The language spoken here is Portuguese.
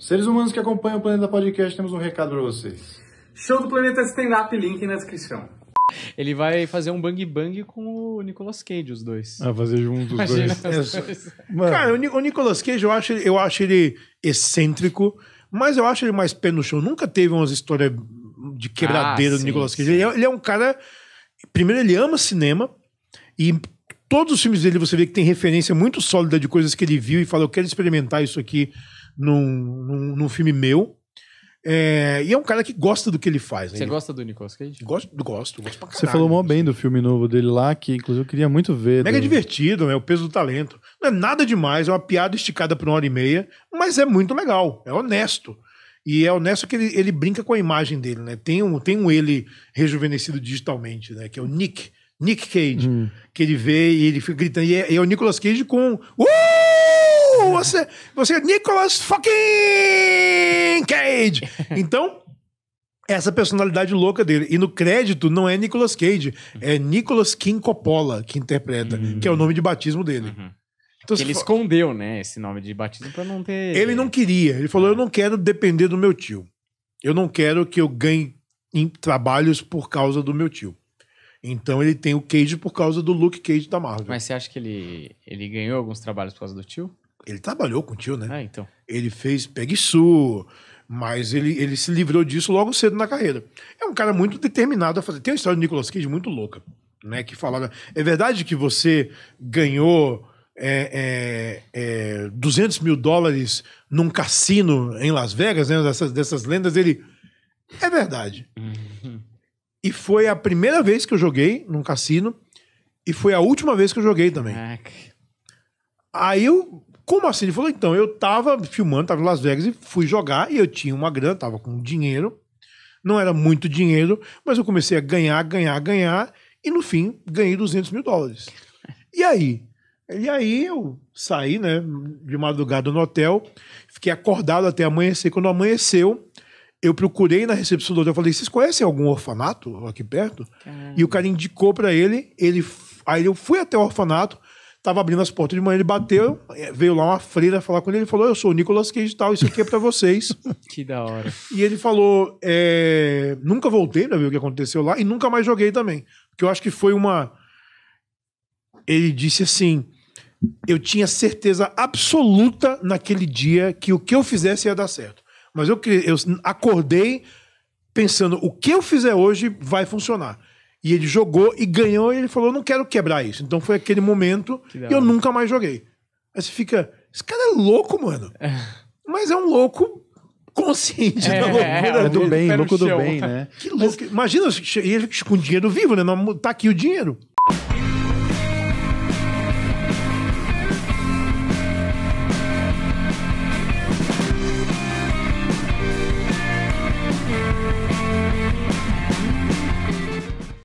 Seres humanos que acompanham o Planeta Podcast, temos um recado para vocês. Show do Planeta Stand Up, link na descrição. Ele vai fazer um bang bang com o Nicolas Cage, os dois. Ah, fazer juntos os dois. É, dois. Cara, o Nicolas Cage, eu acho, eu acho ele excêntrico, mas eu acho ele mais pé no chão. Nunca teve umas histórias de quebradeira ah, do Nicolas Cage. Ele é, ele é um cara. Primeiro, ele ama cinema e todos os filmes dele você vê que tem referência muito sólida de coisas que ele viu e falou eu quero experimentar isso aqui num, num, num filme meu. É, e é um cara que gosta do que ele faz. Né? Você gosta do Nicolas Cage? Gosto, gosto, gosto pra caralho. Você falou mó bem do filme novo dele lá, que inclusive eu queria muito ver. Mega do... divertido, né? O peso do talento. Não é nada demais, é uma piada esticada por uma hora e meia, mas é muito legal, é honesto. E é honesto que ele, ele brinca com a imagem dele, né? Tem um, tem um ele rejuvenescido digitalmente, né? Que é o Nick, Nick Cage, hum. que ele vê e ele fica gritando. E é, é o Nicolas Cage com. Uh! Ou então, você, você é Nicolas fucking Cage. Então, essa personalidade louca dele. E no crédito não é Nicolas Cage, é Nicolas King Coppola que interpreta, uhum. que é o nome de batismo dele. Uhum. Então, ele escondeu, né, esse nome de batismo para não ter. Ele não queria. Ele falou: ah. eu não quero depender do meu tio. Eu não quero que eu ganhe em trabalhos por causa do meu tio. Então ele tem o Cage por causa do Luke Cage da Marvel. Mas você acha que ele, ele ganhou alguns trabalhos por causa do tio? Ele trabalhou com o tio, né? É, então. Ele fez Peg su, mas ele, ele se livrou disso logo cedo na carreira. É um cara muito determinado a fazer. Tem uma história do Nicolas Cage muito louca, né? Que falava. É verdade que você ganhou é, é, é 200 mil dólares num cassino em Las Vegas, né? Dessas, dessas lendas. Ele. É verdade. Uhum. E foi a primeira vez que eu joguei num cassino e foi a última vez que eu joguei também. Caraca. Aí eu como assim? Ele falou, então, eu tava filmando, tava em Las Vegas e fui jogar e eu tinha uma grana, tava com dinheiro. Não era muito dinheiro, mas eu comecei a ganhar, ganhar, ganhar e no fim ganhei 200 mil dólares. E aí? E aí eu saí, né, de madrugada no hotel, fiquei acordado até amanhecer. Quando amanheceu, eu procurei na recepção do hotel, falei, vocês conhecem algum orfanato aqui perto? Caramba. Tá. E o cara indicou para ele, ele aí eu fui até o orfanato, Tava abrindo as portas de manhã, ele bateu, eh, veio lá uma freira falar com ele, ele falou, eu sou o Nicolas Cage e tal, isso aqui é pra vocês. que da hora. E ele falou, é, nunca voltei pra ver o que aconteceu lá e nunca mais joguei também. Porque eu acho que foi uma... Ele disse assim, eu tinha certeza absoluta naquele dia que o que eu fizesse ia dar certo. Mas eu, eu acordei pensando, o que eu fizer hoje vai funcionar. E ele jogou e ganhou, e ele falou: não quero quebrar isso. Então foi aquele momento que e eu nunca mais joguei. Aí você fica, esse cara é louco, mano. É. Mas é um louco consciente é, da é, loucura. É, do bem, louco do bem, né? Que louco. Mas... Imagina, ele com dinheiro vivo, né? Tá aqui o dinheiro.